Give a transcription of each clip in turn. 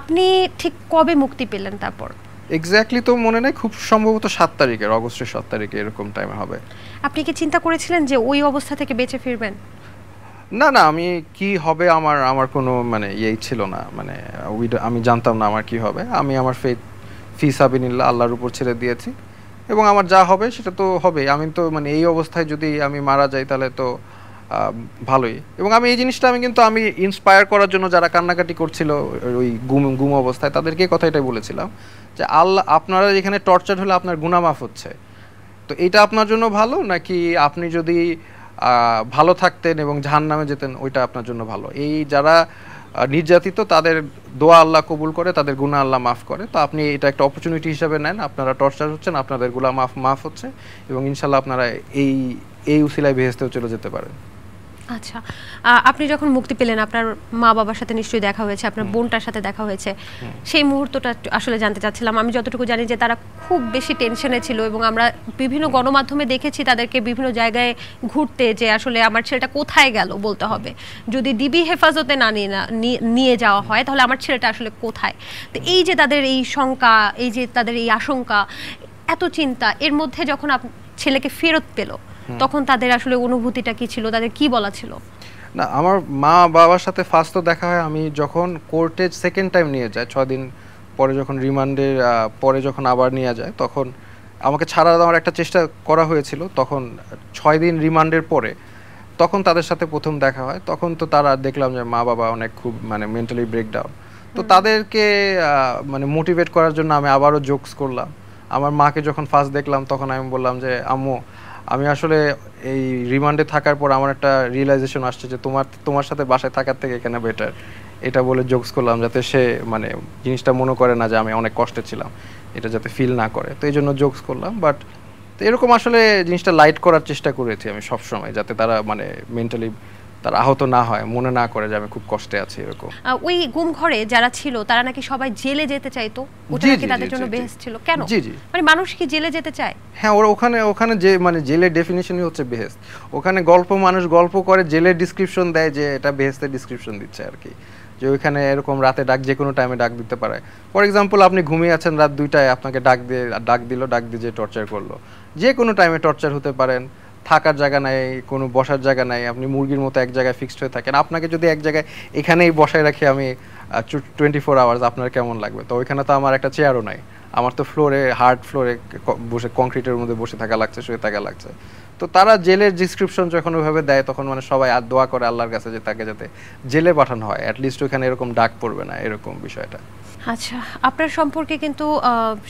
আপনি ঠিক কবে মুক্তি পেলেন তারপর এক্স্যাক্টলি তো মনে নেই খুব সম্ভবত সাত তারিখের অগস্টের সাত তারিখে এরকম টাইমে হবে আপনি কি চিন্তা করেছিলেন যে ওই অবস্থা থেকে বেঁচে ফিরবেন না না আমি কি হবে আমার আমার কোনো মানে ইয়েই ছিল না মানে আমি জানতাম না আমার কি হবে আমি আমার ফেথ ফি সাবিনিল্লা আল্লাহর উপর ছেড়ে দিয়েছি এবং আমার যা হবে সেটা তো হবে আমি তো মানে এই অবস্থায় যদি আমি মারা যাই তাহলে তো ভালোই এবং আমি এই জিনিসটা আমি কিন্তু আমি ইন্সপায়ার করার জন্য যারা কান্নাকাটি করছিল ওই গুম গুম অবস্থায় তাদেরকে কথা এটাই বলেছিলাম যে আল্লাহ আপনারা এখানে টর্চার হলে আপনার গুণামাফ হচ্ছে তো এটা আপনার জন্য ভালো নাকি আপনি যদি ভালো থাকতেন এবং ঝান নামে যেতেন ওইটা আপনার জন্য ভালো এই যারা নির্যাতিত তাদের দোয়া আল্লাহ কবুল করে তাদের গুণা আল্লাহ মাফ করে তো আপনি এটা একটা অপরচুনিটি হিসাবে নেন আপনারা টর্চার হচ্ছেন আপনাদের গুলা মাফ মাফ হচ্ছে এবং ইনশাল্লাহ আপনারা এই এই উসিলায় বেহেস্তেও চলে যেতে পারেন আচ্ছা আপনি যখন মুক্তি পেলেন আপনার মা বাবার সাথে নিশ্চয়ই দেখা হয়েছে আপনার বোনটার সাথে দেখা হয়েছে সেই মুহূর্তটা আসলে জানতে চাচ্ছিলাম আমি যতটুকু জানি যে তারা খুব বেশি টেনশনে ছিল এবং আমরা বিভিন্ন গণমাধ্যমে দেখেছি তাদেরকে বিভিন্ন জায়গায় ঘুরতে যে আসলে আমার ছেলেটা কোথায় গেল বলতে হবে যদি ডিবি হেফাজতে না নিয়ে যাওয়া হয় তাহলে আমার ছেলেটা আসলে কোথায় তো এই যে তাদের এই শঙ্কা এই যে তাদের এই আশঙ্কা এত চিন্তা এর মধ্যে যখন ছেলেকে ফেরত পেলো তখন তাদের আসলে অনুভূতিটা কি ছিল তাদের কি বলা ছিল না আমার মা বাবার সাথে ফার্স্ট তো দেখা হয় আমি যখন কোর্টে সেকেন্ড টাইম নিয়ে যায় দিন পরে যখন রিমান্ডের পরে যখন আবার নিয়ে যায় তখন আমাকে ছাড়া দেওয়ার একটা চেষ্টা করা হয়েছিল তখন ছয় দিন রিমান্ডের পরে তখন তাদের সাথে প্রথম দেখা হয় তখন তো তারা দেখলাম যে মা বাবা অনেক খুব মানে মেন্টালি ব্রেকডাউন তো তাদেরকে মানে মোটিভেট করার জন্য আমি আবারও জোকস করলাম আমার মাকে যখন ফার্স্ট দেখলাম তখন আমি বললাম যে আম্মু আমি আসলে এই রিমান্ডে থাকার পর আমার একটা রিয়েলাইজেশন আসছে যে তোমার তোমার সাথে বাসায় থাকার থেকে এখানে বেটার এটা বলে জোকস করলাম যাতে সে মানে জিনিসটা মনে করে না যে আমি অনেক কষ্টে ছিলাম এটা যাতে ফিল না করে তো এই জন্য জোকস করলাম বাট এরকম আসলে জিনিসটা লাইট করার চেষ্টা করেছি আমি সবসময় যাতে তারা মানে মেন্টালি তার আহত না হয় মনে না করে যে আমি খুব কষ্টে আছি এরকম ওই ঘরে যারা ছিল তারা নাকি সবাই জেলে যেতে চাইতো ওটা তাদের জন্য ছিল কেন মানে মানুষ কি জেলে যেতে চায় হ্যাঁ ওরা ওখানে ওখানে যে মানে জেলের ডেফিনিশনই হচ্ছে ওখানে গল্প মানুষ গল্প করে জেলের ডিসক্রিপশন দেয় যে এটা বেহেস্তের ডিসক্রিপশন দিচ্ছে আর কি যে ওইখানে এরকম রাতে ডাক যে কোনো টাইমে ডাক দিতে পারে ফর এক্সাম্পল আপনি ঘুমিয়ে আছেন রাত দুইটায় আপনাকে ডাক দিয়ে ডাক দিল ডাক দিয়ে টর্চার করলো যে কোনো টাইমে টর্চার হতে পারেন থাকার জায়গা নাই কোনো বসার জায়গা নাই আপনি মুরগির মতো এক জায়গায় ফিক্সড হয়ে থাকেন আপনাকে যদি এক জায়গায় এখানেই বসায় রাখি আমি টোয়েন্টি ফোর আওয়ার্স আপনার কেমন লাগবে তো ওইখানে তো আমার একটা চেয়ারও নাই আমার তো ফ্লোরে হার্ড ফ্লোরে বসে কংক্রিটের মধ্যে বসে থাকা লাগছে শুয়ে থাকা লাগছে তো তারা জেলের ডিসক্রিপশন যখন ওইভাবে দেয় তখন মানে সবাই আর দোয়া করে আল্লাহর কাছে যে তাকে যাতে জেলে পাঠানো হয় অ্যাটলিস্ট ওখানে এরকম ডাক পড়বে না এরকম বিষয়টা আচ্ছা আপনার সম্পর্কে কিন্তু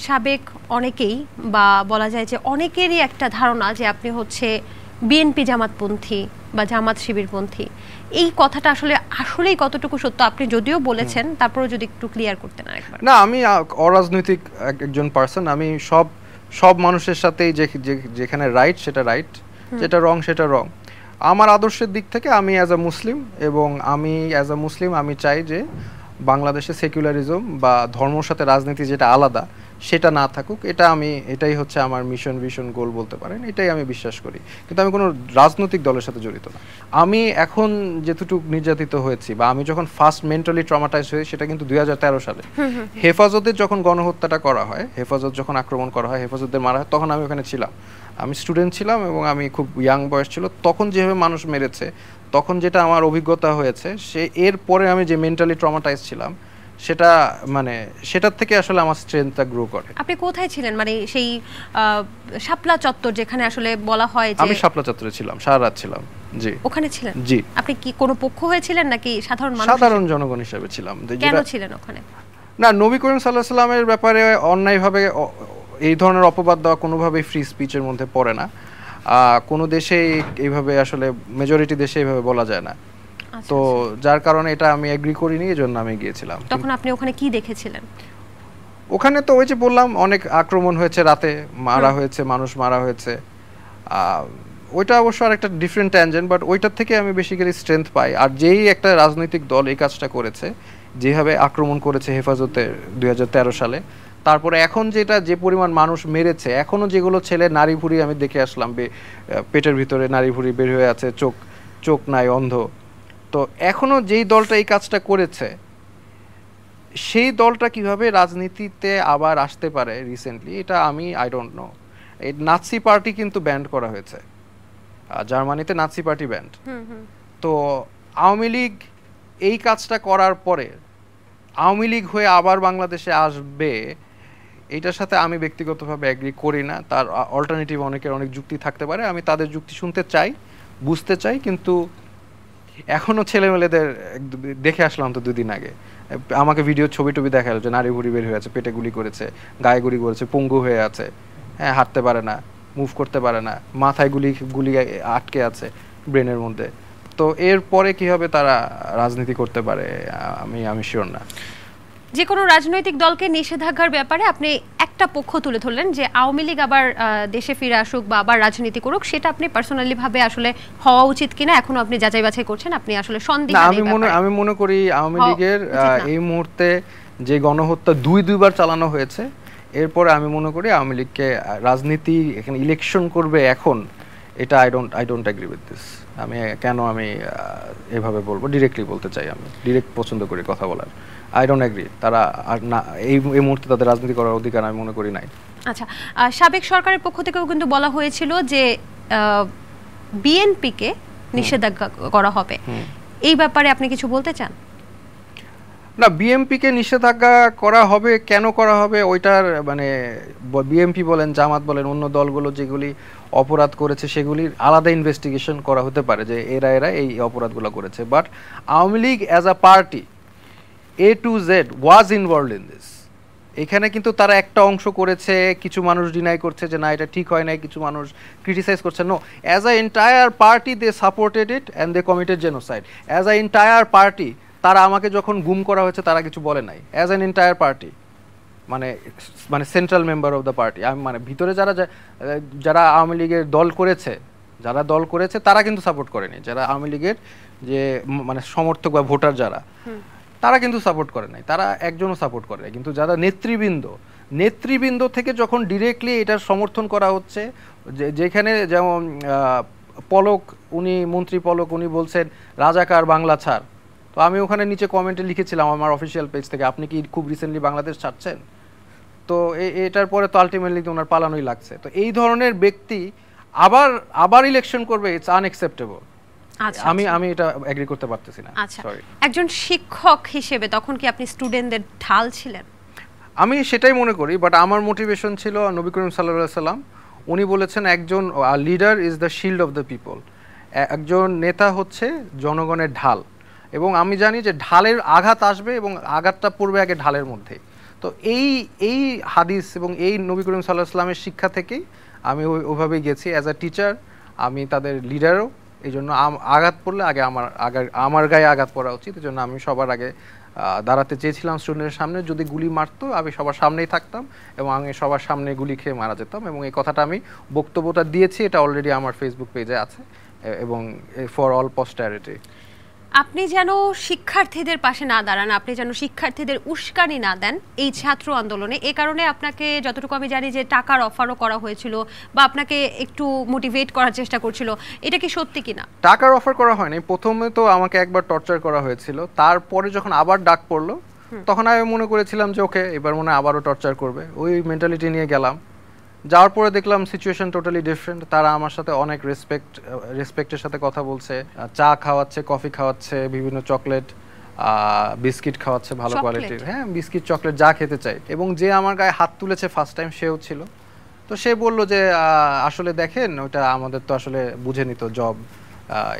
সাবেক অনেকেই বা বলা যায় যে অনেকেরই একটা ধারণা যে আপনি হচ্ছে বিএনপি জামাতপন্থী বা জামাত শিবিরপন্থী এই কথাটা আসলে আসলেই কতটুকু সত্য আপনি যদিও বলেছেন তারপরে যদি একটু ক্লিয়ার করতেন না আমি অরাজনৈতিক একজন পার্সন আমি সব সব মানুষের সাথেই যে যেখানে রাইট সেটা রাইট যেটা রং সেটা রং আমার আদর্শের দিক থেকে আমি অ্যাজ আ মুসলিম এবং আমি অ্যাজ আ মুসলিম আমি চাই যে বাংলাদেশে সেকুলারিজম বা ধর্মর সাথে রাজনীতি যেটা আলাদা সেটা না থাকুক এটা আমি এটাই হচ্ছে আমার মিশন ভিশন গোল বলতে পারেন এটাই আমি বিশ্বাস করি কিন্তু আমি কোনো রাজনৈতিক দলের সাথে জড়িত না আমি এখন যেতটুকু নির্যাতিত হয়েছি বা আমি যখন ফার্স্ট মেন্টালি ট্রমাটাইজ হয়ে সেটা কিন্তু দুই সালে হেফাজতের যখন গণহত্যাটা করা হয় হেফাজত যখন আক্রমণ করা হয় হেফাজতদের মারা হয় তখন আমি ওখানে ছিলাম আমি স্টুডেন্ট ছিলাম এবং আমি খুব ইয়াং বয়স ছিল তখন যেভাবে মানুষ মেরেছে তখন যেটা আমার অভিজ্ঞতা হয়েছে সে এরপরে আমি যে মেন্টালি ট্রমাটাইজ ছিলাম সেটা মানে সেটার থেকে আসলে আমার স্ট্রেংথটা গ্রো করে আপনি কোথায় ছিলেন মানে সেই শাপলা চত্বর যেখানে আসলে বলা হয় যে আমি শাপলা চত্বরে ছিলাম সারা রাত ছিলাম জি ওখানে ছিলেন জি আপনি কি কোনো পক্ষ হয়েছিলেন নাকি সাধারণ মানুষ সাধারণ জনগণ হিসেবে ছিলাম কেন ছিলেন ওখানে না নবী করিম সাল্লাহ সাল্লামের ব্যাপারে অন্যায়ভাবে এই ধরনের অপবাদ দেওয়া কোনোভাবেই ফ্রি স্পিচের মধ্যে পড়ে না কোনো দেশেই এইভাবে আসলে মেজরিটি দেশে এইভাবে বলা যায় না তো আচ্ছা, আচ্ছা। যার কারণে এটা আমি এগ্রি করিনি এজন্য আমি গিয়েছিলাম তখন আপনি ওখানে কি দেখেছিলেন ওখানে তো ওই যে বললাম অনেক আক্রমণ হয়েছে রাতে মারা হয়েছে মানুষ মারা হয়েছে ওইটা অবশ্য আর একটা ডিফারেন্ট ট্যানজেন্ট বাট ওইটার থেকে আমি বেসিক্যালি স্ট্রেংথ পাই আর যেই একটা রাজনৈতিক দল এই কাজটা করেছে যেভাবে আক্রমণ করেছে হেফাজতে দুই সালে তারপরে এখন যেটা যে পরিমাণ মানুষ মেরেছে এখনও যেগুলো ছেলে নারী ভুড়ি আমি দেখে আসলাম পেটের ভিতরে নারী ভুড়ি বের হয়ে আছে চোখ চোখ নাই অন্ধ তো এখনও যেই দলটা এই কাজটা করেছে সেই দলটা কিভাবে রাজনীতিতে আবার আসতে পারে রিসেন্টলি এটা আমি আই ডোন্ট নো এই নাৎসি পার্টি কিন্তু ব্যান্ড করা হয়েছে জার্মানিতে নাৎসি পার্টি ব্যান্ড তো আওয়ামী লীগ এই কাজটা করার পরে আওয়ামী লীগ হয়ে আবার বাংলাদেশে আসবে এটার সাথে আমি ব্যক্তিগতভাবে অ্যাগ্রি করি না তার অল্টারনেটিভ অনেকের অনেক যুক্তি থাকতে পারে আমি তাদের যুক্তি শুনতে চাই বুঝতে চাই কিন্তু এখনও ছেলেমেলেদের দেখে আসলাম তো দুদিন আগে আমাকে ভিডিও ছবি টবি দেখালো যে নারী ঘুরি বের হয়ে আছে পেটে গুলি করেছে গায়ে গুলি করেছে পঙ্গু হয়ে আছে হ্যাঁ হাঁটতে পারে না মুভ করতে পারে না মাথায় গুলি গুলি আটকে আছে ব্রেনের মধ্যে তো এরপরে কি হবে তারা রাজনীতি করতে পারে আমি আমি শিওর না যে কোনো রাজনৈতিক দলকে নিষেধাজ্ঞার ব্যাপারে আপনি একটা পক্ষ তুলে ধরলেন যে আওয়ামী লীগ আবার দেশে ফিরে আসুক বা আবার রাজনীতি করুক সেটা আপনি পার্সোনালি ভাবে আসলে হওয়া উচিত কিনা এখনো আপনি যাচাই বাছাই করছেন আপনি আসলে সন্দেহ আমি মনে আমি মনে করি আওয়ামী লীগের এই মুহূর্তে যে গণহত্যা দুই দুইবার চালানো হয়েছে এরপরে আমি মনে করি আওয়ামী লীগকে রাজনীতি এখানে ইলেকশন করবে এখন এটা I don't I don't agree with this আমি কেন আমি এভাবে বলবো ডিরেক্টলি বলতে চাই আমি ডিরেক্ট পছন্দ করি কথা বলার আই ডোন্ট অ্যাগ্রি তারা আর না এই এই মুহূর্তে তাদের রাজনীতি করার অধিকার আমি মনে করি নাই আচ্ছা সাবেক সরকারের পক্ষ থেকেও কিন্তু বলা হয়েছিল যে বিএনপিকে নিষেধাজ্ঞা করা হবে এই ব্যাপারে আপনি কিছু বলতে চান না বিএমপিকে নিষেধাজ্ঞা করা হবে কেন করা হবে ওইটার মানে বিএমপি বলেন জামাত বলেন অন্য দলগুলো যেগুলি অপরাধ করেছে সেগুলির আলাদা ইনভেস্টিগেশন করা হতে পারে যে এরা এরা এই অপরাধগুলো করেছে but Awami League as a party A to Z was involve in this এখানে কিন্তু তারা একটা অংশ করেছে কিছু মানুষ ডিনাই করছে যে না এটা ঠিক হয় নাই কিছু মানুষ ক্রিটিসাইজ করছে no as a entire party they supported it and they committed genocide as a entire party তারা আমাকে যখন গুম করা হয়েছে তারা কিছু বলে নাই অ্যাজ অ্যান এন্টায়ার পার্টি মানে মানে central member of the party আমি মানে ভিতরে যারা যারা আওয়ামী লীগের দল করেছে যারা দল করেছে তারা কিন্তু সাপোর্ট করেনি যারা আওয়ামী লীগের যে মানে সমর্থক বা ভোটার যারা তারা কিন্তু সাপোর্ট করে নাই তারা একজনও সাপোর্ট করে নাই কিন্তু যারা নেতৃবৃন্দ নেতৃবৃন্দ থেকে যখন ডিরেক্টলি এটার সমর্থন করা হচ্ছে যেখানে যেমন পলক উনি মন্ত্রী পলক উনি বলছেন রাজাকার বাংলা ছাড় তো আমি ওখানে নিচে কমেন্টে লিখেছিলাম আমার অফিসিয়াল পেজ থেকে আপনি কি খুব রিসেন্টলি বাংলাদেশ ছাড়ছেন তো এটার পরে তো আলটিমেটলি তো ওনার পালানোই লাগছে তো এই ধরনের ব্যক্তি আবার আবার ইলেকশন করবে ইটস আনএক্সেপ্টেবল আচ্ছা, আমি আচ্ছা। আমি এটা এগ্রি করতে পারতেছি না আচ্ছা। একজন শিক্ষক হিসেবে তখন কি আপনি স্টুডেন্টদের ঢাল ছিলেন আমি সেটাই মনে করি বাট আমার মোটিভেশন ছিল নবী করিম সাল্লাহ সাল্লাম উনি বলেছেন একজন leader is the shield of the people একজন নেতা হচ্ছে জনগণের ঢাল এবং আমি জানি যে ঢালের আঘাত আসবে এবং আঘাতটা পড়বে আগে ঢালের মধ্যেই তো এই এই হাদিস এবং এই নবী করিম সাল্লাহ সাল্লামের শিক্ষা থেকেই আমি ওইভাবেই গেছি অ্যাজ আ টিচার আমি তাদের লিডারও এই জন্য আঘাত পড়লে আগে আমার আগে আমার গায়ে আঘাত পড়া উচিত এই জন্য আমি সবার আগে দাঁড়াতে চেয়েছিলাম স্টুডেন্টের সামনে যদি গুলি মারতো আমি সবার সামনেই থাকতাম এবং আমি সবার সামনে গুলি খেয়ে মারা যেতাম এবং এই কথাটা আমি বক্তব্যটা দিয়েছি এটা অলরেডি আমার ফেসবুক পেজে আছে এবং ফর অল পস্টারিটি আপনি যেন শিক্ষার্থীদের পাশে না দাঁড়ান আপনি যেন শিক্ষার্থীদের উস্কানি না দেন এই ছাত্র আন্দোলনে এ কারণে আপনাকে যতটুকু আমি জানি যে টাকার অফারও করা হয়েছিল বা আপনাকে একটু মোটিভেট করার চেষ্টা করছিল এটা কি সত্যি কিনা টাকার অফার করা হয়নি প্রথমে তো আমাকে একবার টর্চার করা হয়েছিল তারপরে যখন আবার ডাক পড়লো তখন আমি মনে করেছিলাম যে ওকে এবার মনে হয় আবারও টর্চার করবে ওই মেন্টালিটি নিয়ে গেলাম যাওয়ার পরে দেখলাম সিচুয়েশন টোটালি ডিফারেন্ট তারা আমার সাথে অনেক রেসপেক্ট রেসপেক্টের সাথে কথা বলছে চা খাওয়াচ্ছে কফি খাওয়াচ্ছে বিভিন্ন চকলেট বিস্কিট খাওয়াচ্ছে ভালো কোয়ালিটির হ্যাঁ বিস্কিট চকলেট যা খেতে চাই এবং যে আমার গায়ে হাত তুলেছে ফার্স্ট টাইম সেও ছিল তো সে বলল যে আসলে দেখেন ওইটা আমাদের তো আসলে বুঝে নিত জব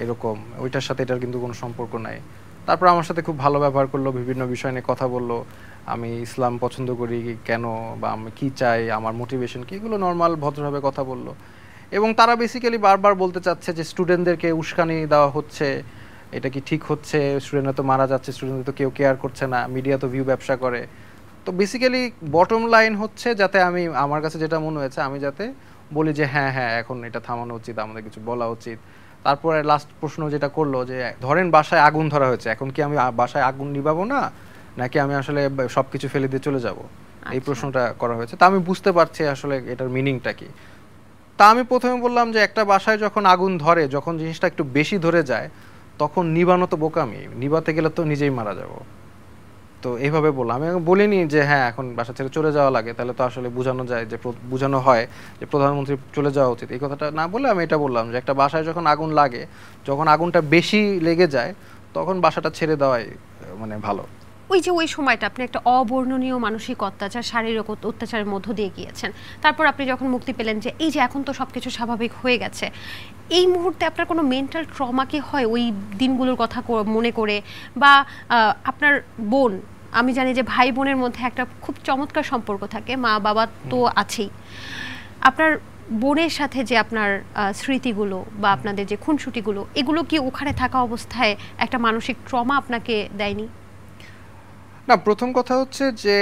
এরকম ওইটার সাথে এটার কিন্তু কোনো সম্পর্ক নাই তারপর আমার সাথে খুব ভালো ব্যবহার করলো বিভিন্ন বিষয় নিয়ে কথা বললো আমি ইসলাম পছন্দ করি কেন বা আমি কী চাই আমার মোটিভেশন কি এগুলো নর্মাল ভদ্রভাবে কথা বললো এবং তারা বেসিক্যালি বারবার বলতে চাচ্ছে যে স্টুডেন্টদেরকে উস্কানি দেওয়া হচ্ছে এটা কি ঠিক হচ্ছে স্টুডেন্টরা তো মারা যাচ্ছে স্টুডেন্টরা তো কেউ কেয়ার করছে না মিডিয়া তো ভিউ ব্যবসা করে তো বেসিক্যালি বটম লাইন হচ্ছে যাতে আমি আমার কাছে যেটা মনে হয়েছে আমি যাতে বলি যে হ্যাঁ হ্যাঁ এখন এটা থামানো উচিত আমাদের কিছু বলা উচিত তারপরে লাস্ট প্রশ্ন যেটা করলো যে ধরেন বাসায় আগুন ধরা হয়েছে এখন কি আমি বাসায় আগুন নিবাবো না নাকি আমি আসলে সব কিছু ফেলে দিয়ে চলে যাব এই আচ্ছা। প্রশ্নটা করা হয়েছে তা আমি বুঝতে পারছি আসলে এটার মিনিংটা কি তা আমি প্রথমে বললাম যে একটা বাসায় যখন আগুন ধরে যখন জিনিসটা একটু বেশি ধরে যায় তখন নিবানো তো বোকামি নিবাতে গেলে তো নিজেই মারা যাবো তো এইভাবে বললাম আমি বলিনি যে হ্যাঁ এখন বাসা ছেড়ে চলে যাওয়া লাগে তাহলে তো আসলে বোঝানো যায় যে বোঝানো হয় যে প্রধানমন্ত্রী চলে যাওয়া উচিত এই কথাটা না বলে আমি এটা বললাম যে একটা বাসায় যখন আগুন লাগে যখন আগুনটা বেশি লেগে যায় তখন বাসাটা ছেড়ে দেওয়াই মানে ভালো ওই যে ওই সময়টা আপনি একটা অবর্ণনীয় মানসিক অত্যাচার শারীরিক অত্যাচারের মধ্য দিয়ে গিয়েছেন তারপর আপনি যখন মুক্তি পেলেন যে এই যে এখন তো সব কিছু স্বাভাবিক হয়ে গেছে এই মুহূর্তে আপনার কোনো মেন্টাল ট্রমা কি হয় ওই দিনগুলোর কথা মনে করে বা আপনার বোন আমি জানি যে ভাই বোনের মধ্যে একটা খুব চমৎকার সম্পর্ক থাকে মা বাবা তো আছেই আপনার বোনের সাথে যে আপনার স্মৃতিগুলো বা আপনাদের যে খুনসুটিগুলো এগুলো কি ওখানে থাকা অবস্থায় একটা মানসিক ট্রমা আপনাকে দেয়নি না প্রথম কথা হচ্ছে যে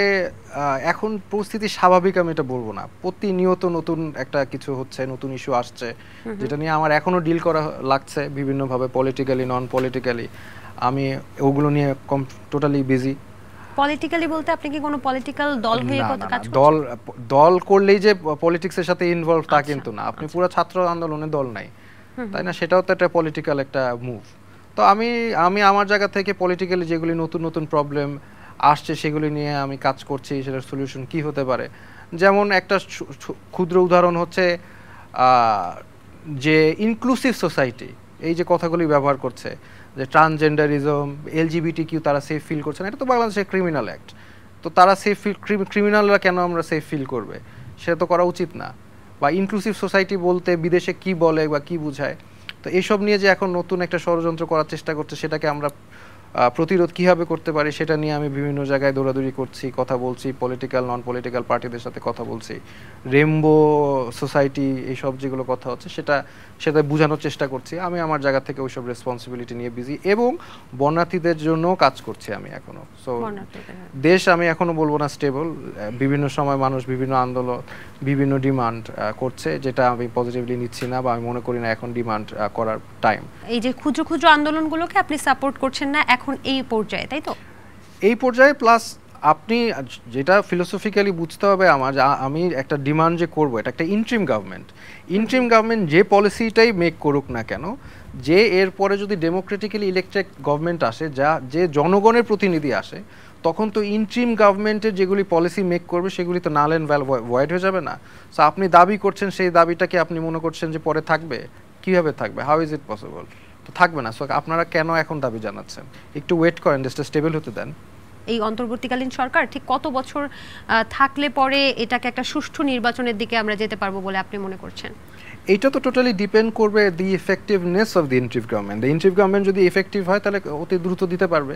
এখন পরিস্থিতি স্বাভাবিক আমি এটা বলবো না প্রতিনিয়ত নতুন একটা কিছু হচ্ছে নতুন ইস্যু আসছে যেটা নিয়ে আমার এখনও ডিল করা লাগছে বিভিন্নভাবে পলিটিক্যালি নন পলিটিক্যালি আমি ওগুলো নিয়ে কম টোটালি বিজি পলিটিক্যালি বলতে আপনি কি কোনো পলিটিক্যাল দল হয়ে কাজ দল দল করলেই যে পলিটিক্সের সাথে ইনভলভ তা আচ্ছা, কিন্তু না আপনি আচ্ছা। পুরো ছাত্র আন্দোলনে দল নাই তাই না সেটাও তো একটা পলিটিক্যাল একটা মুভ তো আমি আমি আমার জায়গা থেকে পলিটিক্যালি যেগুলি নতুন নতুন প্রবলেম আসছে সেগুলি নিয়ে আমি কাজ করছি সেটার সলিউশন কি হতে পারে যেমন একটা ক্ষুদ্র উদাহরণ হচ্ছে যে ইনক্লুসিভ সোসাইটি এই যে কথাগুলি ব্যবহার করছে যে ট্রান্সজেন্ডারিজম এলজিবিটি কিউ তারা সেফ ফিল করছে না এটা তো বাংলাদেশের ক্রিমিনাল অ্যাক্ট তো তারা সেফ ফিল ক্রিমিনালরা কেন আমরা সেফ ফিল করবে সেটা তো করা উচিত না বা ইনক্লুসিভ সোসাইটি বলতে বিদেশে কি বলে বা কি বুঝায় তো এসব নিয়ে যে এখন নতুন একটা ষড়যন্ত্র করার চেষ্টা করছে সেটাকে আমরা প্রতিরোধ কিভাবে করতে পারি সেটা নিয়ে আমি বিভিন্ন জায়গায় দৌড়াদৌড়ি করছি কথা বলছি পলিটিক্যাল নন পলিটিক্যাল পার্টিদের সাথে কথা বলছি রেমবো সোসাইটি এইসব যেগুলো কথা হচ্ছে সেটা সেটা বোঝানোর চেষ্টা করছি আমি আমার জায়গা থেকে ওইসব রেসপন্সিবিলিটি নিয়ে বিজি এবং বন্যার্থীদের জন্য কাজ করছি আমি এখনও সো হ্যাঁ। দেশ আমি এখনও বলবো না স্টেবল বিভিন্ন সময় মানুষ বিভিন্ন আন্দোলন বিভিন্ন ডিমান্ড করছে যেটা আমি পজিটিভলি নিচ্ছি না বা আমি মনে করি না এখন ডিমান্ড করার টাইম এই যে ক্ষুদ্র ক্ষুদ্র আন্দোলনগুলোকে আপনি সাপোর্ট করছেন না এখন এখন এই পর্যায়ে তাই তো এই পর্যায়ে প্লাস আপনি যেটা ফিলোসফিক্যালি বুঝতে হবে আমার আমি একটা ডিমান্ড যে করবো এটা একটা ইন্ট্রিম গভর্নমেন্ট ইন্ট্রিম গভর্নমেন্ট যে পলিসিটাই মেক করুক না কেন যে এরপরে যদি ডেমোক্রেটিক্যালি ইলেকটেড গভর্নমেন্ট আসে যা যে জনগণের প্রতিনিধি আসে তখন তো ইন্ট্রিম গভর্নমেন্টের যেগুলি পলিসি মেক করবে সেগুলি তো নাল অ্যান্ড ভয়েড হয়ে যাবে না সো আপনি দাবি করছেন সেই দাবিটাকে আপনি মনে করছেন যে পরে থাকবে কীভাবে থাকবে হাউ ইজ ইট পসিবল তো থাকবে না সো আপনারা কেন এখন দাবি জানাচ্ছেন একটু ওয়েট করেন দেশটা স্টেবল হতে দেন এই অন্তর্বর্তীকালীন সরকার ঠিক কত বছর থাকলে পরে এটাকে একটা সুষ্ঠু নির্বাচনের দিকে আমরা যেতে পারবো বলে আপনি মনে করছেন এটা তো টোটালি ডিপেন্ড করবে the effectiveness of the interim government the interim government যদি ইফেক্টিভ হয় তাহলে অতি দ্রুত দিতে পারবে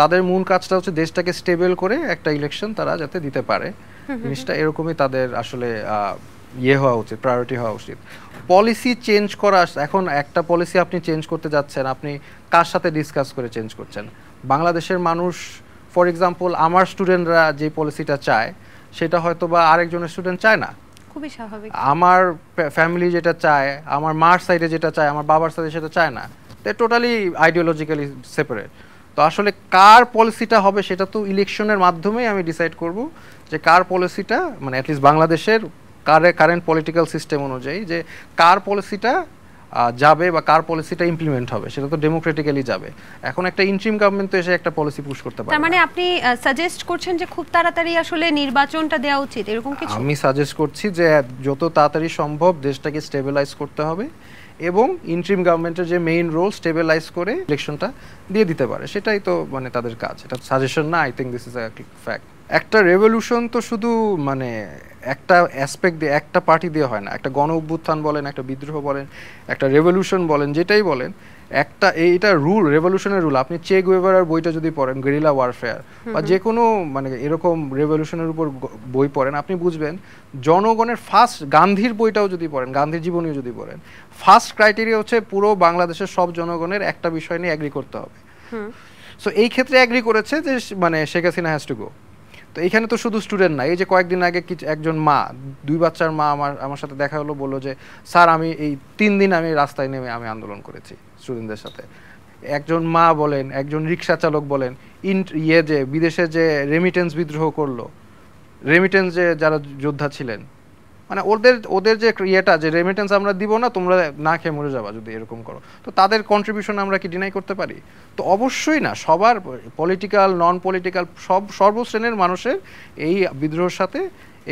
তাদের মূল কাজটা হচ্ছে দেশটাকে স্টেবল করে একটা ইলেকশন তারা যাতে দিতে পারে জিনিসটা এরকমই তাদের আসলে ইয়ে হওয়া উচিত প্রায়োরিটি হওয়া উচিত পলিসি চেঞ্জ করা এখন একটা পলিসি আপনি চেঞ্জ করতে যাচ্ছেন আপনি কার সাথে ডিসকাস করে চেঞ্জ করছেন বাংলাদেশের মানুষ ফর এক্সাম্পল আমার স্টুডেন্টরা যে পলিসিটা চায় সেটা হয়তো বা আরেকজনের স্টুডেন্ট চায় না খুবই স্বাভাবিক আমার ফ্যামিলি যেটা চায় আমার মার সাইডে যেটা চায় আমার বাবার সাইডে সেটা চায় না তো টোটালি আইডিওলজিক্যালি সেপারেট তো আসলে কার পলিসিটা হবে সেটা তো ইলেকশনের মাধ্যমেই আমি ডিসাইড করব যে কার পলিসিটা মানে অ্যাটলিস্ট বাংলাদেশের কারে কারেন্ট পলিটিক্যাল সিস্টেম অনুযায়ী যে কার পলিসিটা যাবে বা কার পলিসিটা ইমপ্লিমেন্ট হবে সেটা তো ডেমোক্রেটিক্যালি যাবে এখন একটা ইন্ট্রিম গভর্নমেন্ট তো এসে একটা পলিসি পুশ করতে পারে মানে আপনি সাজেস্ট করছেন যে খুব তাড়াতাড়ি আসলে নির্বাচনটা দেওয়া উচিত এরকম কিছু আমি সাজেস্ট করছি যে যত তাড়াতাড়ি সম্ভব দেশটাকে স্টেবিলাইজ করতে হবে এবং ইন্ট্রিম গভর্নমেন্টের যে মেইন রোল স্টেবিলাইজ করে ইলেকশনটা দিয়ে দিতে পারে সেটাই তো মানে তাদের কাজ এটা সাজেশন না I think this is a fact একটা রেভলিউশন তো শুধু মানে একটা অ্যাসপেক্ট দিয়ে একটা পার্টি দিয়ে হয় না একটা গণ অভ্যুত্থান বলেন একটা বিদ্রোহ বলেন একটা রেভলিউশন বলেন যেটাই বলেন একটা এইটা রুল রেভলিউশনের রুল আপনি চেক ওয়েভারের বইটা যদি পড়েন গেরিলা ওয়ারফেয়ার বা যে কোনো মানে এরকম রেভলিউশনের উপর বই পড়েন আপনি বুঝবেন জনগণের ফার্স্ট গান্ধীর বইটাও যদি পড়েন গান্ধীর জীবনীও যদি পড়েন ফার্স্ট ক্রাইটেরিয়া হচ্ছে পুরো বাংলাদেশের সব জনগণের একটা বিষয় নিয়ে অ্যাগ্রি করতে হবে সো এই ক্ষেত্রে অ্যাগ্রি করেছে যে মানে Sheikh Hasina has to go তো এখানে তো শুধু স্টুডেন্ট না এই যে কয়েকদিন আগে কিছু একজন মা দুই বাচ্চার মা আমার আমার সাথে দেখা হলো বললো যে স্যার আমি এই তিন দিন আমি রাস্তায় নেমে আমি আন্দোলন করেছি স্টুডেন্টদের সাথে একজন মা বলেন একজন রিক্সা চালক বলেন ইন ইয়ে যে বিদেশে যে রেমিটেন্স বিদ্রোহ করলো রেমিটেন্স যে যারা যোদ্ধা ছিলেন মানে ওদের ওদের যে ইয়েটা যে রেমিটেন্স আমরা দিব না তোমরা না খেয়ে মরে যাবা যদি এরকম করো তো তাদের কন্ট্রিবিউশন আমরা কি ডিনাই করতে পারি তো অবশ্যই না সবার পলিটিক্যাল নন পলিটিক্যাল সব সর্বশ্রেণীর মানুষের এই বিদ্রোহের সাথে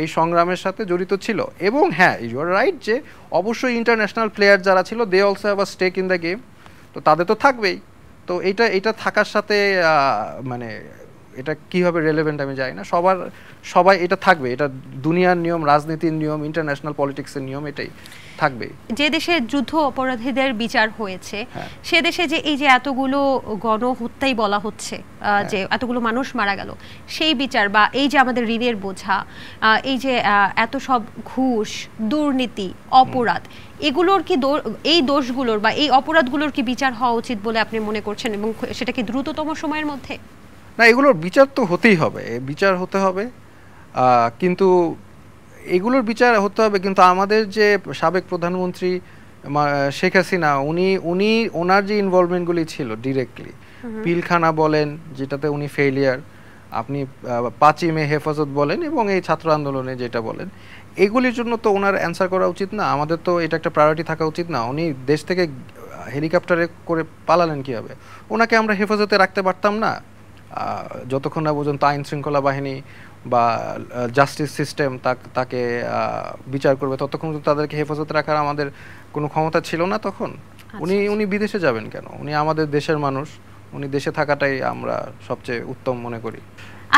এই সংগ্রামের সাথে জড়িত ছিল এবং হ্যাঁ ইউ আর রাইট যে অবশ্যই ইন্টারন্যাশনাল প্লেয়ার যারা ছিল they also have a stake in the game তো তাদের তো থাকবেই তো এটা এটা থাকার সাথে মানে এটা কিভাবে রেলেভেন্ট আমি জানি না সবার সবাই এটা থাকবে এটা দুনিয়ার নিয়ম রাজনীতির নিয়ম ইন্টারন্যাশনাল পলিটিক্সের নিয়ম এটাই থাকবে যে দেশে যুদ্ধ অপরাধীদের বিচার হয়েছে হ্যাঁ। সে দেশে যে এই যে এতগুলো গণহত্যাই বলা হচ্ছে হ্যাঁ। যে এতগুলো মানুষ মারা গেল সেই বিচার বা এই যে আমাদের ঋণের বোঝা এই যে এত সব ঘুষ দুর্নীতি অপরাধ এগুলোর কি এই দোষগুলোর বা এই অপরাধগুলোর কি বিচার হওয়া উচিত বলে আপনি মনে করছেন এবং সেটা কি দ্রুততম সময়ের মধ্যে না এগুলোর বিচার তো হতেই হবে বিচার হতে হবে কিন্তু এগুলোর বিচার হতে হবে কিন্তু আমাদের যে সাবেক প্রধানমন্ত্রী শেখ হাসিনা উনি উনি ওনার যে ইনভলভমেন্টগুলি ছিল ডিরেক্টলি পিলখানা বলেন যেটাতে উনি ফেলিয়ার আপনি পাঁচই মে হেফাজত বলেন এবং এই ছাত্র আন্দোলনে যেটা বলেন এগুলির জন্য তো ওনার অ্যান্সার করা উচিত না আমাদের তো এটা একটা প্রায়োরিটি থাকা উচিত না উনি দেশ থেকে হেলিকপ্টারে করে পালালেন কীভাবে ওনাকে আমরা হেফাজতে রাখতে পারতাম না যতক্ষণ না পর্যন্ত আইন শৃঙ্খলা বাহিনী বা জাস্টিস সিস্টেম তাকে বিচার করবে ততক্ষণ তাদেরকে হেফাজতে রাখার আমাদের কোনো ক্ষমতা ছিল না তখন আচ্ছা, উনি আচ্ছা। উনি বিদেশে যাবেন কেন উনি আমাদের দেশের মানুষ উনি দেশে থাকাটাই আমরা সবচেয়ে উত্তম মনে করি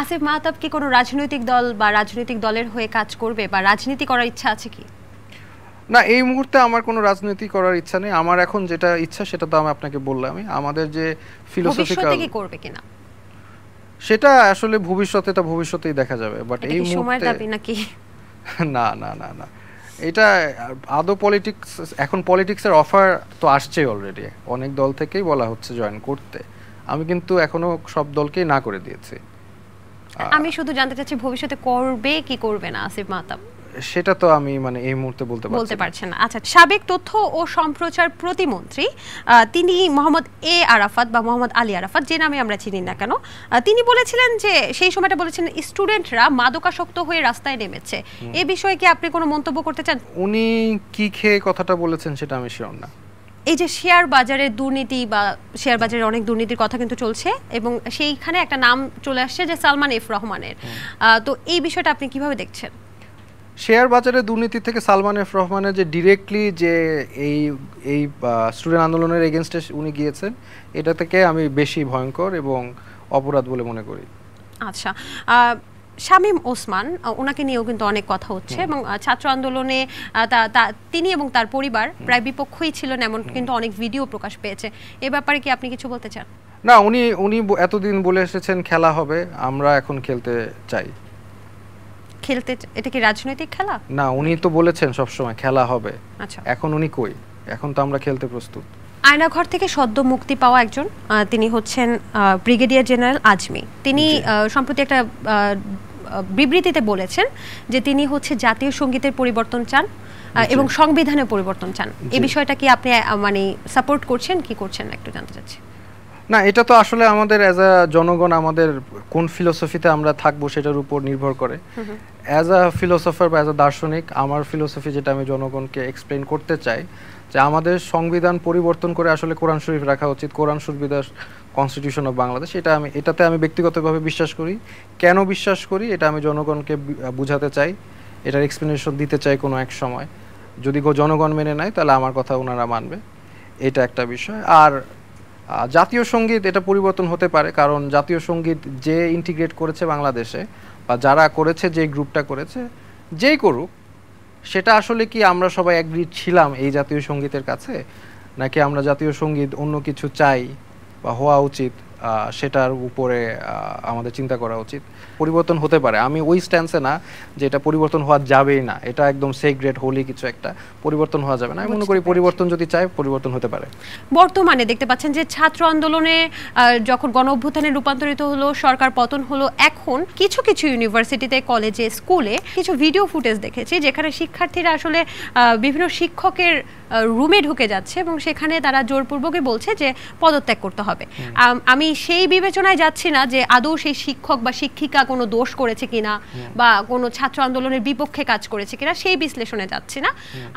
আসিফ মাহতাব কি কোনো রাজনৈতিক দল বা রাজনৈতিক দলের হয়ে কাজ করবে বা রাজনীতি করার ইচ্ছা আছে কি না এই মুহূর্তে আমার কোনো রাজনীতি করার ইচ্ছা নেই আমার এখন যেটা ইচ্ছা সেটা তো আমি আপনাকে বললামই আমাদের যে ফিলোসফিক্যাল কি করবে কিনা সেটা আসলে ভবিষ্যতে এটা ভবিষ্যতেই দেখা যাবে বাট এই সময়ের দাবি নাকি না না না না এটা আদৌ পলিটিক্স এখন পলিটিক্সের অফার তো আসছেই অলরেডি অনেক দল থেকেই বলা হচ্ছে জয়েন করতে আমি কিন্তু এখনো সব দলকেই না করে দিয়েছি আমি শুধু জানতে চাচ্ছি ভবিষ্যতে করবে কি করবে না আসিফ মাতাব সেটা তো আমি মানে এই মুহূর্তে বলতে পারছি বলতে পারছেন আচ্ছা সাবেক তথ্য ও সম্প্রচার প্রতিমন্ত্রী তিনি মোহাম্মদ এ আরাফাত বা মোহাম্মদ আলী আরাফাত যে নামে আমরা চিনি না কেন তিনি বলেছিলেন যে সেই সময়টা বলেছেন স্টুডেন্টরা মাদকাসক্ত হয়ে রাস্তায় নেমেছে এ বিষয়ে কি আপনি কোনো মন্তব্য করতে চান উনি কি খেয়ে কথাটা বলেছেন সেটা আমি শিওর না এই যে শেয়ার বাজারের দুর্নীতি বা শেয়ার বাজারের অনেক দুর্নীতির কথা কিন্তু চলছে এবং সেইখানে একটা নাম চলে আসছে যে সালমান এফ রহমানের তো এই বিষয়টা আপনি কিভাবে দেখছেন শেয়ার বাজারে দুর্নীতি থেকে সালমান এফ রহমানের যে ডিরেক্টলি যে এই এই স্টুডেন্ট আন্দোলনের এগেনস্টে উনি গিয়েছেন এটা থেকে আমি বেশি ভয়ঙ্কর এবং অপরাধ বলে মনে করি আচ্ছা শামীম ওসমান ওনাকে নিয়েও কিন্তু অনেক কথা হচ্ছে এবং ছাত্র আন্দোলনে তিনি এবং তার পরিবার প্রায় বিপক্ষই ছিলেন এমন কিন্তু অনেক ভিডিও প্রকাশ পেয়েছে এ ব্যাপারে কি আপনি কিছু বলতে চান না উনি উনি এতদিন বলে এসেছেন খেলা হবে আমরা এখন খেলতে চাই খেলতে এটা কি রাজনৈতিক খেলা না উনি তো বলেছেন সবসময় খেলা হবে আচ্ছা এখন উনি কই এখন তো আমরা খেলতে প্রস্তুত আয়নাঘর থেকে সদ্য মুক্তি পাওয়া একজন তিনি হচ্ছেন ব্রিগেডিয়ার জেনারেল আজমি তিনি সম্প্রতি একটা বিবৃতিতে বলেছেন যে তিনি হচ্ছে জাতীয় সঙ্গীতের পরিবর্তন চান এবং সংবিধানে পরিবর্তন চান এই বিষয়টা কি আপনি মানে সাপোর্ট করছেন কি করছেন একটু জানতে চাচ্ছি না এটা তো আসলে আমাদের অ্যাজ আ জনগণ আমাদের কোন ফিলোসফিতে আমরা থাকবো সেটার উপর নির্ভর করে অ্যাজ আ ফিলোসফার বা অ্যাজ আ দার্শনিক আমার ফিলোসফি যেটা আমি জনগণকে এক্সপ্লেন করতে চাই যে আমাদের সংবিধান পরিবর্তন করে আসলে কোরআন শরীফ রাখা উচিত কোরআন শরীফ কনস্টিটিউশন অফ বাংলাদেশ এটা আমি এটাতে আমি ব্যক্তিগতভাবে বিশ্বাস করি কেন বিশ্বাস করি এটা আমি জনগণকে বোঝাতে চাই এটার এক্সপ্লেনেশন দিতে চাই কোনো এক সময় যদি জনগণ মেনে নেয় তাহলে আমার কথা ওনারা মানবে এটা একটা বিষয় আর জাতীয় সঙ্গীত এটা পরিবর্তন হতে পারে কারণ জাতীয় সঙ্গীত যে ইন্টিগ্রেট করেছে বাংলাদেশে বা যারা করেছে যে গ্রুপটা করেছে যেই করুক সেটা আসলে কি আমরা সবাই অ্যাগ্রি ছিলাম এই জাতীয় সঙ্গীতের কাছে নাকি আমরা জাতীয় সঙ্গীত অন্য কিছু চাই বা হওয়া উচিত সেটার উপরে আমাদের চিন্তা করা উচিত পরিবর্তন হতে পারে আমি ওই স্ট্যান্সে না যে এটা পরিবর্তন হওয়া যাবেই না এটা একদম সেগ্রেট হোলি কিছু একটা পরিবর্তন হওয়া যাবে না আমি মনে করি পরিবর্তন যদি চাই পরিবর্তন হতে পারে বর্তমানে দেখতে পাচ্ছেন যে ছাত্র আন্দোলনে যখন গণ অভ্যুত্থানে রূপান্তরিত হলো সরকার পতন হলো এখন কিছু কিছু ইউনিভার্সিটিতে কলেজে স্কুলে কিছু ভিডিও ফুটেজ দেখেছি যেখানে শিক্ষার্থীরা আসলে বিভিন্ন শিক্ষকের রুমে ঢুকে যাচ্ছে এবং সেখানে তারা জোরপূর্বকই বলছে যে পদত্যাগ করতে হবে আমি সেই বিবেচনায় যাচ্ছি না যে আদৌ সেই শিক্ষক বা শিক্ষিকা কোনো দোষ করেছে কিনা বা কোনো ছাত্র আন্দোলনের বিপক্ষে কাজ করেছে কিনা সেই বিশ্লেষণে যাচ্ছি না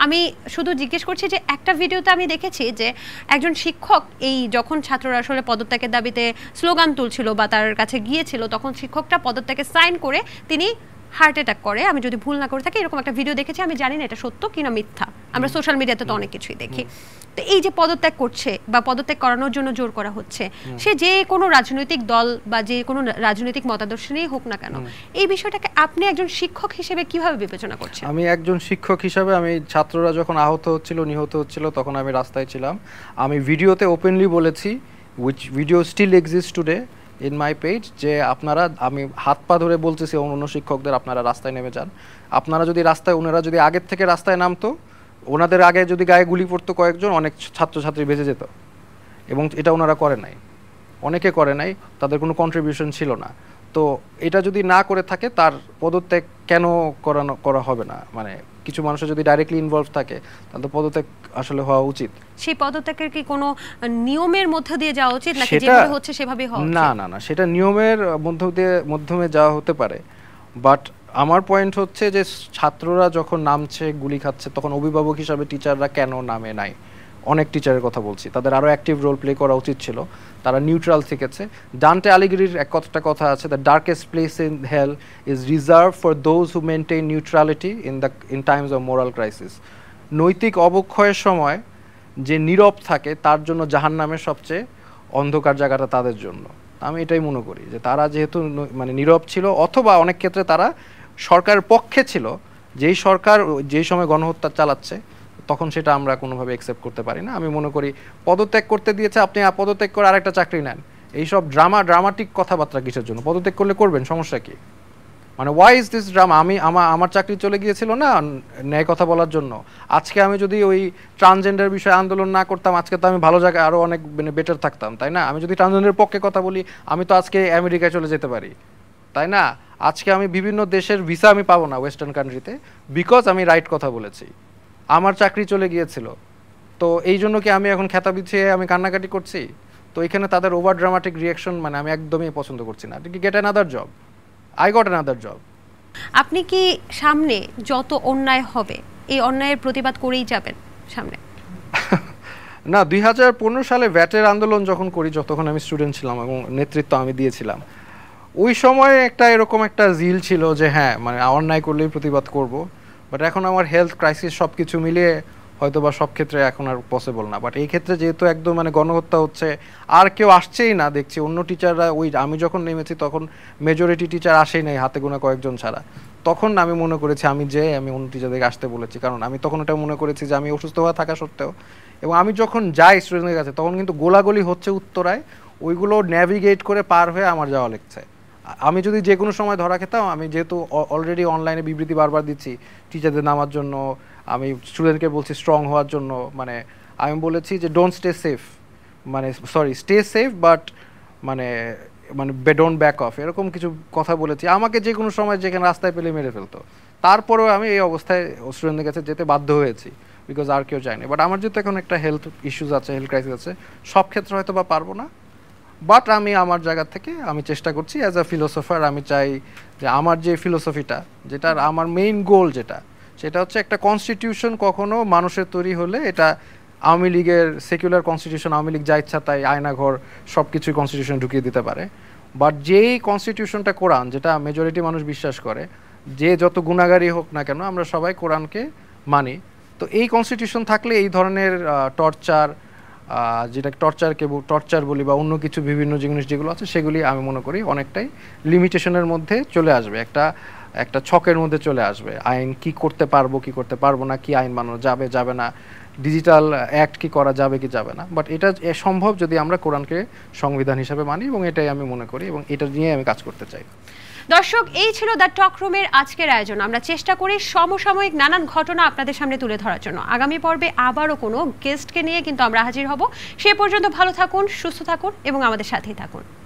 আমি শুধু জিজ্ঞেস করছি যে একটা ভিডিওতে আমি দেখেছি যে একজন শিক্ষক এই যখন ছাত্ররা আসলে পদত্যাগের দাবিতে স্লোগান তুলছিল বা তার কাছে গিয়েছিল তখন শিক্ষকটা পদত্যাগে সাইন করে তিনি হার্ট অ্যাটাক করে আমি যদি ভুল না করে থাকি এরকম একটা ভিডিও দেখেছি আমি জানি না এটা সত্য কিনা মিথ্যা আমরা সোশ্যাল মিডিয়াতে তো অনেক কিছুই দেখি তো এই যে পদত্যাগ করছে বা পদত্যাগ করানোর জন্য জোর করা হচ্ছে সে যে কোনো রাজনৈতিক দল বা যে কোনো রাজনৈতিক মতাদর্শ নিয়েই হোক না কেন এই বিষয়টাকে আপনি একজন শিক্ষক হিসেবে কিভাবে বিবেচনা করছেন আমি একজন শিক্ষক হিসেবে আমি ছাত্ররা যখন আহত হচ্ছিল নিহত হচ্ছিল তখন আমি রাস্তায় ছিলাম আমি ভিডিওতে ওপেনলি বলেছি which video still exist today in my page যে আপনারা আমি হাত পা ধরে বলতেছি অন্য শিক্ষকদের আপনারা রাস্তায় নেমে যান আপনারা যদি রাস্তায় ওনারা যদি আগের থেকে রাস্তায় নামতো ওনাদের আগে যদি গায়ে গুলি পড়তো কয়েকজন অনেক ছাত্রছাত্রী বেঁচে যেত এবং এটা ওনারা করে নাই অনেকে করে নাই তাদের কোনো কন্ট্রিবিউশন ছিল না তো এটা যদি না করে থাকে তার পদত্যাগ কেন করানো করা হবে না মানে কিছু মানুষের যদি ডাইরেক্টলি ইনভলভ থাকে তাহলে পদত্যাগ আসলে হওয়া উচিত সেই পদত্যাগের কি কোনো নিয়মের মধ্যে দিয়ে যাওয়া উচিত নাকি যেভাবে হচ্ছে সেভাবেই হওয়া না না না সেটা নিয়মের মধ্য দিয়ে মাধ্যমে যাওয়া হতে পারে বাট আমার পয়েন্ট হচ্ছে যে ছাত্ররা যখন নামছে গুলি খাচ্ছে তখন অভিভাবক হিসাবে টিচাররা কেন নামে নাই অনেক টিচারের কথা বলছি তাদের আরও অ্যাক্টিভ রোল প্লে করা উচিত ছিল তারা নিউট্রাল থেকেছে ডান্টে আলিগিরির এক কথাটা কথা আছে the darkest place in hell is reserve for those who maintain neutrality in the in times of moral crisis নৈতিক অবক্ষয়ের সময় যে নীরব থাকে তার জন্য জাহান নামের সবচেয়ে অন্ধকার জায়গাটা তাদের জন্য আমি এটাই মনে করি যে তারা যেহেতু মানে নীরব ছিল অথবা অনেক ক্ষেত্রে তারা সরকারের পক্ষে ছিল যেই সরকার যেই সময় গণহত্যা চালাচ্ছে তখন সেটা আমরা কোনোভাবে অ্যাকসেপ্ট করতে পারি না আমি মনে করি পদত্যাগ করতে দিয়েছে আপনি পদত্যাগ করে আরেকটা চাকরি নেন এইসব ড্রামা ড্রামাটিক কথাবার্তা কিসের জন্য পদত্যাগ করলে করবেন সমস্যা কি মানে ওয়াই ইজ দিস ড্রামা আমি আমার আমার চাকরি চলে গিয়েছিল না ন্যায় কথা বলার জন্য আজকে আমি যদি ওই ট্রান্সজেন্ডার বিষয়ে আন্দোলন না করতাম আজকে তো আমি ভালো জায়গায় আরও অনেক মানে বেটার থাকতাম তাই না আমি যদি ট্রান্সজেন্ডারের পক্ষে কথা বলি আমি তো আজকে আমেরিকায় চলে যেতে পারি তাই না আজকে আমি বিভিন্ন দেশের ভিসা আমি পাবো না ওয়েস্টার্ন কান্ট্রিতে বিকজ আমি রাইট কথা বলেছি আমার চাকরি চলে গিয়েছিল তো এই জন্য কি আমি এখন খেতা বিছিয়ে আমি কান্নাকাটি করছি তো এখানে তাদের ওভার ড্রামাটিক রিয়াকশন মানে আমি একদমই পছন্দ করছি না কি get another job I got another job আপনি কি সামনে যত অন্যায় হবে এই অন্যায়ের প্রতিবাদ করেই যাবেন সামনে না দুই সালে ভ্যাটের আন্দোলন যখন করি যতক্ষণ আমি স্টুডেন্ট ছিলাম এবং নেতৃত্ব আমি দিয়েছিলাম ওই সময় একটা এরকম একটা জিল ছিল যে হ্যাঁ মানে অন্যায় করলেই প্রতিবাদ করব বাট এখন আমার হেলথ ক্রাইসিস সব কিছু মিলিয়ে হয়তো বা সব ক্ষেত্রে এখন আর পসিবল না বাট এই ক্ষেত্রে যেহেতু একদম মানে গণহত্যা হচ্ছে আর কেউ আসছেই না দেখছি অন্য টিচাররা ওই আমি যখন নেমেছি তখন মেজরিটি টিচার আসেই নাই হাতে গোনা কয়েকজন ছাড়া তখন আমি মনে করেছি আমি যে আমি অন্য টিচারদেরকে আসতে বলেছি কারণ আমি তখন এটা মনে করেছি যে আমি অসুস্থ হওয়া থাকা সত্ত্বেও এবং আমি যখন যাই স্টুডেন্টদের কাছে তখন কিন্তু গোলাগুলি হচ্ছে উত্তরায় ওইগুলো ন্যাভিগেট করে পার হয়ে আমার যাওয়া লেগছে আমি যদি যে কোনো সময় ধরা খেতাম আমি যেহেতু অলরেডি অনলাইনে বিবৃতি বারবার দিচ্ছি টিচারদের নামার জন্য আমি স্টুডেন্টকে বলছি স্ট্রং হওয়ার জন্য মানে আমি বলেছি যে ডোন্ট স্টে সেফ মানে সরি স্টে সেফ বাট মানে মানে বে ডোন্ট ব্যাক অফ এরকম কিছু কথা বলেছি আমাকে যে কোনো সময় যেখানে রাস্তায় পেলে মেরে ফেলতো তারপরেও আমি এই অবস্থায় স্টুডেন্টদের কাছে যেতে বাধ্য হয়েছি বিকজ আর কেউ যায়নি বাট আমার যেহেতু এখন একটা হেলথ ইস্যুস আছে হেলথ ক্রাইসিস আছে সব ক্ষেত্রে হয়তো বা পারবো না বাট আমি আমার জায়গা থেকে আমি চেষ্টা করছি অ্যাজ আ ফিলোসফার আমি চাই যে আমার যে ফিলোসফিটা যেটার আমার মেইন গোল যেটা সেটা হচ্ছে একটা কনস্টিটিউশন কখনো মানুষের তৈরি হলে এটা আওয়ামী লীগের সেকুলার কনস্টিটিউশন আওয়ামী লীগ যা ইচ্ছা তাই আয়নাঘর সব কিছুই কনস্টিটিউশন ঢুকিয়ে দিতে পারে বাট যেই কনস্টিটিউশনটা কোরআন যেটা মেজরিটি মানুষ বিশ্বাস করে যে যত গুণাগারী হোক না কেন আমরা সবাই কোরআনকে মানি তো এই কনস্টিটিউশন থাকলে এই ধরনের টর্চার যেটা টর্চারকে টর্চার বলি বা অন্য কিছু বিভিন্ন জিনিস যেগুলো আছে সেগুলি আমি মনে করি অনেকটাই লিমিটেশনের মধ্যে চলে আসবে একটা একটা ছকের মধ্যে চলে আসবে আইন কি করতে পারবো কি করতে পারবো না কি আইন বানানো যাবে যাবে না ডিজিটাল অ্যাক্ট কি করা যাবে কি যাবে না বাট এটা সম্ভব যদি আমরা কোরআনকে সংবিধান হিসাবে মানি এবং এটাই আমি মনে করি এবং এটা নিয়ে আমি কাজ করতে চাই দর্শক এই ছিল দ্য টক রুমের আজকের আয়োজন আমরা চেষ্টা করি সমসাময়িক নানান ঘটনা আপনাদের সামনে তুলে ধরার জন্য আগামী পর্বে আবারও কোনো গেস্টকে নিয়ে কিন্তু আমরা হাজির হব সে পর্যন্ত ভালো থাকুন সুস্থ থাকুন এবং আমাদের সাথেই থাকুন